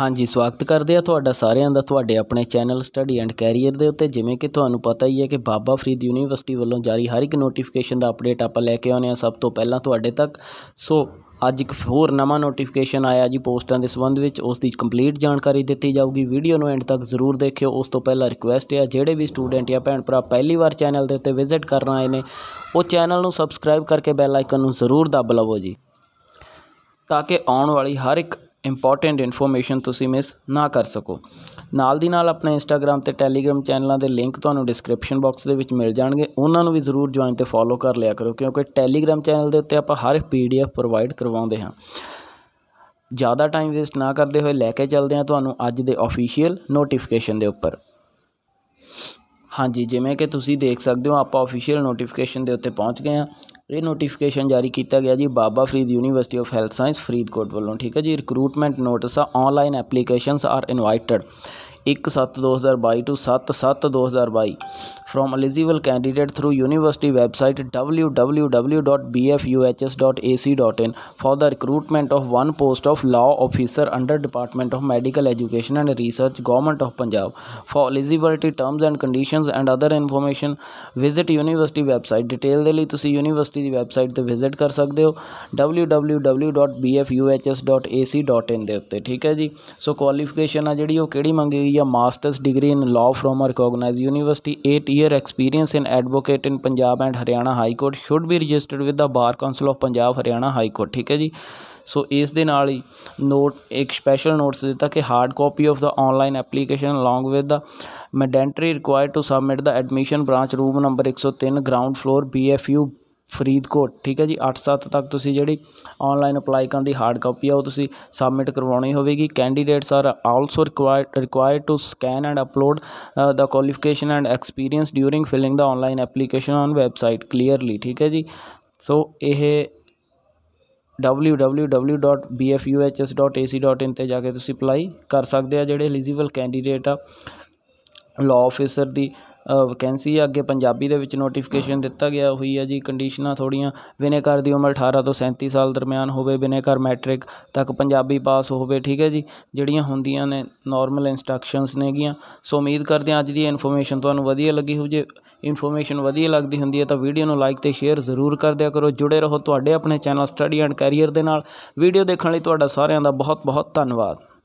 ਹਾਂਜੀ ਸਵਾਗਤ ਕਰਦੇ ਆ ਤੁਹਾਡਾ ਸਾਰਿਆਂ ਦਾ ਤੁਹਾਡੇ ਆਪਣੇ ਚੈਨਲ ਸਟੱਡੀ ਐਂਡ ਕੈਰੀਅਰ ਦੇ ਉੱਤੇ ਜਿਵੇਂ ਕਿ ਤੁਹਾਨੂੰ ਪਤਾ ਹੀ ਹੈ ਕਿ ਬਾਬਾ ਫਰੀਦ ਯੂਨੀਵਰਸਿਟੀ ਵੱਲੋਂ ਜਾਰੀ ਹਰ ਇੱਕ ਨੋਟੀਫਿਕੇਸ਼ਨ ਦਾ ਅਪਡੇਟ ਆਪਾਂ ਲੈ ਕੇ ਆਉਨੇ ਆ ਸਭ ਤੋਂ ਪਹਿਲਾਂ ਤੁਹਾਡੇ ਤੱਕ ਸੋ ਅੱਜ ਇੱਕ ਹੋਰ ਨਵਾਂ ਨੋਟੀਫਿਕੇਸ਼ਨ ਆਇਆ ਜੀ ਪੋਸਟਾਂ ਦੇ ਸੰਬੰਧ ਵਿੱਚ ਉਸ ਦੀ ਕੰਪਲੀਟ ਜਾਣਕਾਰੀ ਦਿੱਤੀ ਜਾਊਗੀ ਵੀਡੀਓ ਨੂੰ ਐਂਡ ਤੱਕ ਜ਼ਰੂਰ ਦੇਖਿਓ ਉਸ ਤੋਂ ਪਹਿਲਾਂ ਰਿਕੁਐਸਟ ਹੈ ਜਿਹੜੇ ਵੀ ਸਟੂਡੈਂਟ ਜਾਂ ਭੈਣ ਭਰਾ ਪਹਿਲੀ ਵਾਰ ਚੈਨਲ ਦੇ ਉੱਤੇ ਵਿਜ਼ਿਟ ਕਰਨ ਆਏ ਨੇ ਉਹ ਚੈਨਲ ਨੂੰ ਸਬਸਕ੍ਰਾਈਬ ਕਰਕੇ ਬੈਲ ਆਈਕਨ ਨੂੰ ਜ਼ਰੂਰ ਦੱਬ ਲਵੋ ਜੀ ਤਾਂ ਕਿ ਆਉਣ ਵਾਲੀ ਹਰ ਇੱਕ ਇੰਪੋਰਟੈਂਟ ਇਨਫੋਰਮੇਸ਼ਨ ਤੁਸੀਂ ਮਿਸ ਨਾ ਕਰ ਸਕੋ ਨਾਲ ਦੀ ਨਾਲ ਆਪਣੇ ਇੰਸਟਾਗ੍ਰam ਤੇ ਟੈਲੀਗ੍ਰam ਚੈਨਲਾਂ ਦੇ ਲਿੰਕ ਤੁਹਾਨੂੰ ਡਿਸਕ੍ਰਿਪਸ਼ਨ ਬਾਕਸ ਦੇ ਵਿੱਚ ਮਿਲ ਜਾਣਗੇ ਉਹਨਾਂ ਨੂੰ ਵੀ ਜ਼ਰੂਰ ਜੁਆਇਨ ਤੇ ਫੋਲੋ ਕਰ ਲਿਆ ਕਰੋ ਕਿਉਂਕਿ ਟੈਲੀਗ੍ਰam ਚੈਨਲ ਦੇ ਉੱਤੇ ਆਪਾਂ ਹਰ ਇੱਕ ਪੀਡੀਐਫ ਪ੍ਰੋਵਾਈਡ ਕਰਵਾਉਂਦੇ ਹਾਂ ਜ਼ਿਆਦਾ ਟਾਈਮ ਵੇਸਟ ਨਾ ਕਰਦੇ ਹੋਏ ਲੈ ਕੇ ਚੱਲਦੇ ਹਾਂ ਤੁਹਾਨੂੰ ਅੱਜ ਦੇ ਅਫੀਸ਼ੀਅਲ ਨੋਟੀਫਿਕੇਸ਼ਨ ਦੇ ਉੱਪਰ ਹਾਂਜੀ ਜਿਵੇਂ ਕਿ ਤੁਸੀਂ ਦੇਖ ਸਕਦੇ ਹੋ ਆਪਾਂ ਅਫੀਸ਼ੀਅਲ ਨੋਟੀਫਿਕੇਸ਼ਨ ਦੇ ਉੱਤੇ ਪਹੁੰਚ ਗਏ ਹਾਂ यह नोटिफिकेशन जारी किया गया जी Baba Farid university of health sciences Faridkot वालों ठीक है जी recruitment notice online application are invited एक सत्त दो हज़ार बई टू सत्त सत्त दो हज़ार by from eligible candidate through university website W W W dot B F U H S dot A C dot in for the recruitment of one post of law officer under department of medical education and research government of पाब for eligibility terms and condition and other information visit university website detail के लिए university university ਦੀ website ਤੇ visit ਕਰ ਸਕਦੇ ਹੋ www.bfuhs.ac.in ਦੇ ਉੱਤੇ ਠੀਕ ਹੈ ਜੀ ਸੋ ਕੁਆਲੀਫਿਕੇਸ਼ਨ ਆ ਜਿਹੜੀ ਉਹ ਕਿਹੜੀ ਮੰਗੀ ਗਈ ਆ masters degree in law from a recognised university 8 year experience in advocate in Punjab and Haryana high court should be registered with the bar council of Punjab Haryana high court ਠੀਕ ਹੈ ਜੀ ਸੋ ਇਸ ਦੇ ਨਾਲ ਹੀ ਨੋਟ ਇੱਕ ਸਪੈਸ਼ਲ ਨੋਟਸ ਦਿੱਤਾ ਕਿ hard copy of the online application along with the mandatory required to submit the admission branch room number 103 ground floor ਬੀਐਫਯੂ Faridkot ਠੀਕ ਹੈ ਜੀ 8-7 ਤੱਕ ਤੁਸੀਂ ਜਿਹੜੀ ਆਨਲਾਈਨ ਅਪਲਾਈ ਕਰਨ ਦੀ ਹਾਰਡ ਕਾਪੀ ਆ ਉਹ ਤੁਸੀਂ ਸਬਮਿਟ ਕਰਵਾਉਣੀ ਹੋਵੇਗੀ candidates are also required required to scan and upload the qualification and experience during filling the online application on website clearly ਠੀਕ ਹੈ ਜੀ ਸੋ ਇਹ www.bfuhs.ac.in ਤੇ ਜਾ ਕੇ ਤੁਸੀਂ ਅਪਲਾਈ ਕਰ ਸਕਦੇ ਆ ਜਿਹੜੇ ਐਲੀਜੀਬਲ ਕੈਂਡੀਡੇਟ ਆ ਲਾਅ ਆਫੀਸਰ ਦੀ ਵੈਕੈਂਸੀ ਆ ਅੱਗੇ ਪੰਜਾਬੀ ਦੇ ਵਿੱਚ ਨੋਟੀਫਿਕੇਸ਼ਨ ਦਿੱਤਾ ਗਿਆ ਹੋਈ ਹੈ ਜੀ ਕੰਡੀਸ਼ਨਾਂ ਥੋੜੀਆਂ ਬਿਨੇਕਾਰ ਦੀ ਉਮਰ 18 ਤੋਂ 37 ਸਾਲ ਦਰਮਿਆਨ ਹੋਵੇ ਬਿਨੇਕਾਰ ਮੈਟ੍ਰਿਕ ਤੱਕ ਪੰਜਾਬੀ ਪਾਸ ਹੋਵੇ ਠੀਕ ਹੈ ਜੀ ਜਿਹੜੀਆਂ ਹੁੰਦੀਆਂ ਨੇ ਨਾਰਮਲ ਇਨਸਟਰਕਸ਼ਨਸ ਨੇਗੀਆਂ ਸੋ ਉਮੀਦ ਕਰਦੇ ਹਾਂ ਅੱਜ ਦੀ ਇਨਫੋਰਮੇਸ਼ਨ ਤੁਹਾਨੂੰ ਵਧੀਆ ਲੱਗੀ ਹੋ ਜੇ ਇਨਫੋਰਮੇਸ਼ਨ ਵਧੀਆ ਲੱਗਦੀ ਹੁੰਦੀ ਹੈ ਤਾਂ ਵੀਡੀਓ ਨੂੰ ਲਾਈਕ ਤੇ ਸ਼ੇਅਰ ਜ਼ਰੂਰ ਕਰ ਦਿਆ ਕਰੋ ਜੁੜੇ ਰਹੋ ਤੁਹਾਡੇ ਆਪਣੇ ਚੈਨਲ ਸਟੱਡੀ ਐਂਡ ਕੈਰੀਅਰ ਦੇ ਨਾਲ ਵੀਡੀਓ ਦੇਖਣ ਲਈ ਤੁਹਾਡਾ ਸਾਰਿਆਂ ਦਾ ਬਹੁਤ ਬਹੁਤ ਧੰਨਵਾਦ